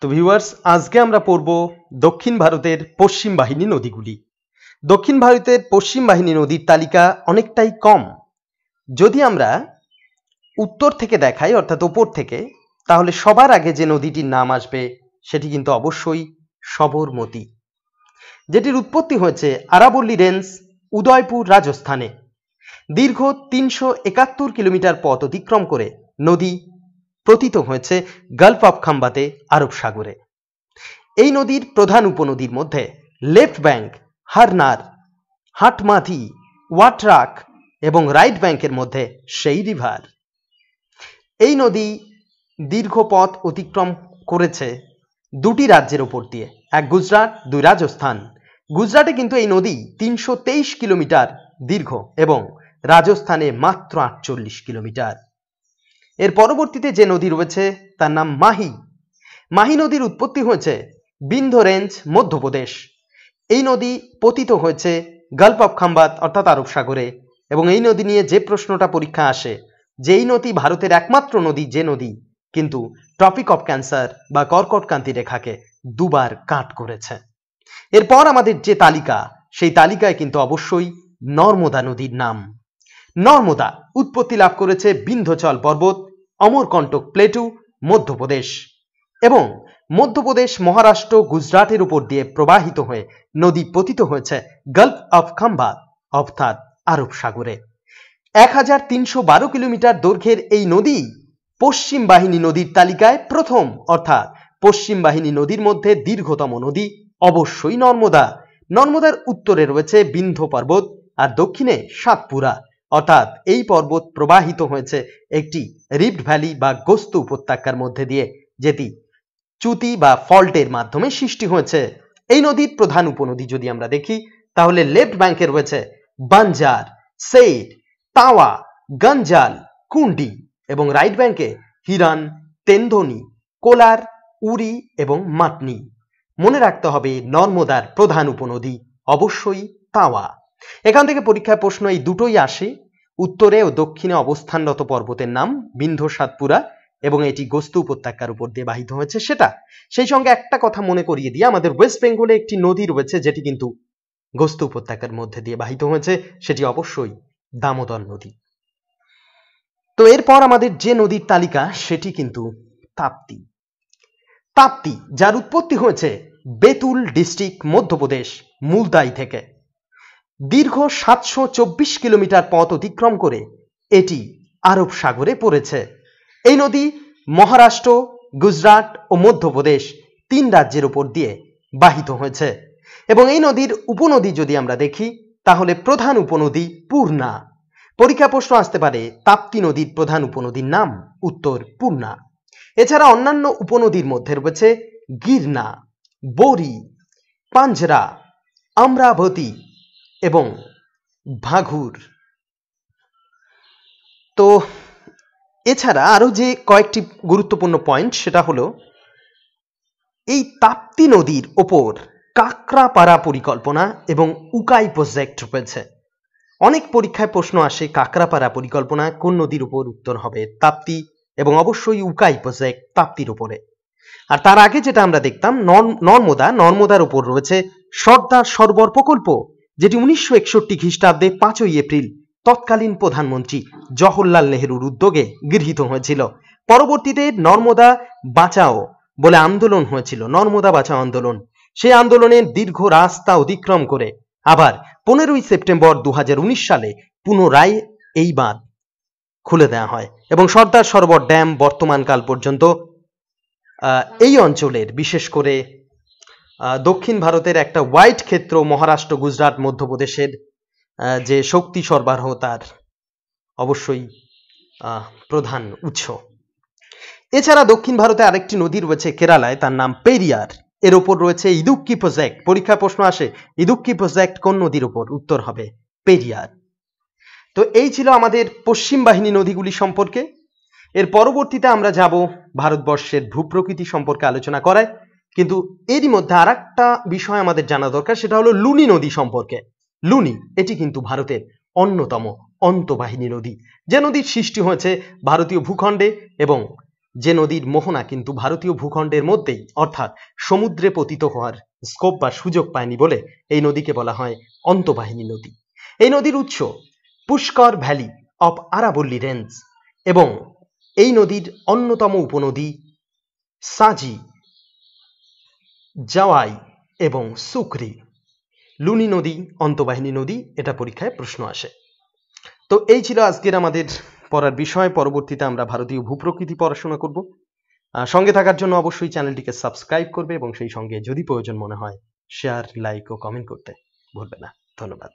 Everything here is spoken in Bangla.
তো ভিউয়ার্স আজকে আমরা পড়ব দক্ষিণ ভারতের পশ্চিম বাহিনী নদীগুলি দক্ষিণ ভারতের পশ্চিম বাহিনী নদীর তালিকা অনেকটাই কম যদি আমরা উত্তর থেকে দেখাই অর্থাৎ ওপর থেকে তাহলে সবার আগে যে নদীটির নাম আসবে সেটি কিন্তু অবশ্যই সবরমতী যেটির উৎপত্তি হয়েছে আরাবল্লী রেঞ্জ উদয়পুর রাজস্থানে দীর্ঘ তিনশো একাত্তর কিলোমিটার পথ অতিক্রম করে নদী পতিত হয়েছে গালফ অফ খাম্বাতে আরব সাগরে এই নদীর প্রধান উপনদীর মধ্যে লেফট ব্যাংক হারনার হাটমাথি ওয়াট্রাক এবং রাইট ব্যাংকের মধ্যে সেই রিভার এই নদী দীর্ঘ পথ অতিক্রম করেছে দুটি রাজ্যের ওপর দিয়ে এক গুজরাট দুই রাজস্থান গুজরাটে কিন্তু এই নদী তিনশো কিলোমিটার দীর্ঘ এবং রাজস্থানে মাত্র আটচল্লিশ কিলোমিটার এর পরবর্তীতে যে নদী রয়েছে তার নাম মাহি মাহি নদীর উৎপত্তি হয়েছে বিন্ধ রেঞ্জ মধ্যপ্রদেশ এই নদী পতিত হয়েছে গাল্প অফ খাম্বাত অর্থাৎ আরব সাগরে এবং এই নদী নিয়ে যে প্রশ্নটা পরীক্ষা আসে যে এই নদী ভারতের একমাত্র নদী যে নদী কিন্তু ট্রপিক অফ ক্যান্সার বা কর্কটকান্তি রেখাকে দুবার কাট করেছে এরপর আমাদের যে তালিকা সেই তালিকায় কিন্তু অবশ্যই নর্মদা নদীর নাম নর্মদা উৎপত্তি লাভ করেছে বিন্ধ্যচল পর্বত অমরকণ্টক প্লেটু মধ্যপ্রদেশ এবং মধ্যপ্রদেশ মহারাষ্ট্র গুজরাটের উপর দিয়ে প্রবাহিত হয়ে নদী পতিত হয়েছে গালফ অফ খাম্বা অর্থাৎ আরব সাগরে এক হাজার তিনশো বারো কিলোমিটার দৈর্ঘ্যের এই নদী পশ্চিম বাহিনী নদীর তালিকায় প্রথম অর্থাৎ পশ্চিম বাহিনী নদীর মধ্যে দীর্ঘতম নদী অবশ্যই নর্মদা নর্মদার উত্তরে রয়েছে বিন্ধ্য পর্বত আর দক্ষিণে সাতপুরা অর্থাৎ এই পর্বত প্রবাহিত হয়েছে একটি রিফ্ট ভ্যালি বা গোস্ত উপত্যকার মধ্যে দিয়ে যেটি চুতি বা ফল্টের মাধ্যমে সৃষ্টি হয়েছে এই নদীর প্রধান উপনদী যদি আমরা দেখি তাহলে লেফট ব্যাংকে রয়েছে বাঞ্জার সেট তাওয়া গঞ্জাল কুন্ডি এবং রাইট ব্যাংকে হিরান তেন্দনি কোলার উরি এবং মাতনি মনে রাখতে হবে নর্মদার প্রধান উপনদী অবশ্যই তাওয়া এখান থেকে পরীক্ষায় প্রশ্ন এই দুটোই আসে উত্তরে ও দক্ষিণে অবস্থানরত পর্বতের নাম বিন্ধ সাতপুরা এবং এটি গোস্তু উপত্যকার উপর দিয়ে বাহিত হয়েছে সেটা সেই সঙ্গে একটা কথা মনে করিয়ে দিয়ে আমাদের ওয়েস্ট বেঙ্গলে একটি নদী রয়েছে যেটি কিন্তু গোস্তু উপত্যকার মধ্যে দিয়ে বাহিত হয়েছে সেটি অবশ্যই দামোদর নদী তো এরপর আমাদের যে নদীর তালিকা সেটি কিন্তু তাপ্তি তাপ্তি যার উৎপত্তি হয়েছে বেতুল ডিস্ট্রিক্ট মধ্যপ্রদেশ মুলদাই থেকে দীর্ঘ সাতশো চব্বিশ কিলোমিটার পথ অতিক্রম করে এটি আরব সাগরে পড়েছে এই নদী মহারাষ্ট্র গুজরাট ও মধ্যপ্রদেশ তিন রাজ্যের উপর দিয়ে বাহিত হয়েছে এবং এই নদীর উপনদী যদি আমরা দেখি তাহলে প্রধান উপনদী পূর্ণা পরীক্ষা প্রশ্ন আসতে পারে তাপ্তি নদীর প্রধান উপনদীর নাম উত্তর পূর্ণা এছাড়া অন্যান্য উপনদীর মধ্যে রয়েছে গিরনা বরি পাঞ্জরা অমরাবতী এবং ভাঘুর তো এছাড়া আরও যে কয়েকটি গুরুত্বপূর্ণ পয়েন্ট সেটা হলো এই তাপ্তি নদীর ওপর কাকরাপাড়া পরিকল্পনা এবং উকাই প্রজেক্ট রয়েছে অনেক পরীক্ষায় প্রশ্ন আসে কাকরাপাড়া পরিকল্পনা কোন নদীর উপর উত্তর হবে তাপ্তি এবং অবশ্যই উকাই প্রজেক্ট তাপ্তির উপরে আর তার আগে যেটা আমরা দেখতাম নর্মদা নর্মদার উপর রয়েছে সর্দার সরবর প্রকল্প যেটি উনিশশো একষট্টি খ্রিস্টাব্দে পাঁচই এপ্রিল তৎকালীন প্রধানমন্ত্রী জওহরলাল নেহরুর উদ্যোগে গৃহীত হয়েছিল পরবর্তীতে নর্মদা বাঁচাও বলে আন্দোলন হয়েছিল নর্মদা বাঁচাও আন্দোলন সেই আন্দোলনের দীর্ঘ রাস্তা অতিক্রম করে আবার পনেরোই সেপ্টেম্বর দু সালে পুনরায় এই বাঁধ খুলে দেওয়া হয় এবং সর্দার সরোবর ড্যাম বর্তমানকাল পর্যন্ত এই অঞ্চলের বিশেষ করে দক্ষিণ ভারতের একটা হোয়াইট ক্ষেত্র মহারাষ্ট্র গুজরাট মধ্যপ্রদেশের যে শক্তি সরবরাহ তার অবশ্যই প্রধান উৎস এছাড়া দক্ষিণ ভারতে আরেকটি নদী রয়েছে কেরালায় তার নাম পেরিয়ার এর ওপর রয়েছে ইদুক্কি প্রজেক্ট পরীক্ষা প্রশ্ন আসে ইদুক্কি প্রজেক্ট কোন নদীর ওপর উত্তর হবে পেরিয়ার তো এই ছিল আমাদের পশ্চিম বাহিনী নদীগুলি সম্পর্কে এর পরবর্তীতে আমরা যাব ভারতবর্ষের ভূপ্রকৃতি সম্পর্কে আলোচনা করায় কিন্তু এরই মধ্যে আর একটা বিষয় আমাদের জানা দরকার সেটা হলো লুনি নদী সম্পর্কে লুনি এটি কিন্তু ভারতের অন্যতম অন্তবাহিনী নদী যে নদীর সৃষ্টি হয়েছে ভারতীয় ভূখণ্ডে এবং যে নদীর মোহনা কিন্তু ভারতীয় ভূখণ্ডের মধ্যেই অর্থাৎ সমুদ্রে পতিত হওয়ার স্কোপ বা সুযোগ পায়নি বলে এই নদীকে বলা হয় অন্তবাহিনী নদী এই নদীর উৎস পুষ্কর ভ্যালি অফ আরাবল্লী রেঞ্জ এবং এই নদীর অন্যতম উপনদী সাজি জাওয়াই এবং সুকরি লুনি নদী অন্তবাহিনী নদী এটা পরীক্ষায় প্রশ্ন আসে তো এই ছিল আজকের আমাদের পড়ার বিষয় পরবর্তীতে আমরা ভারতীয় ভূপ্রকৃতি পড়াশোনা করব সঙ্গে থাকার জন্য অবশ্যই চ্যানেলটিকে সাবস্ক্রাইব করবে এবং সেই সঙ্গে যদি প্রয়োজন মনে হয় শেয়ার লাইক ও কমেন্ট করতে ভুলবে না ধন্যবাদ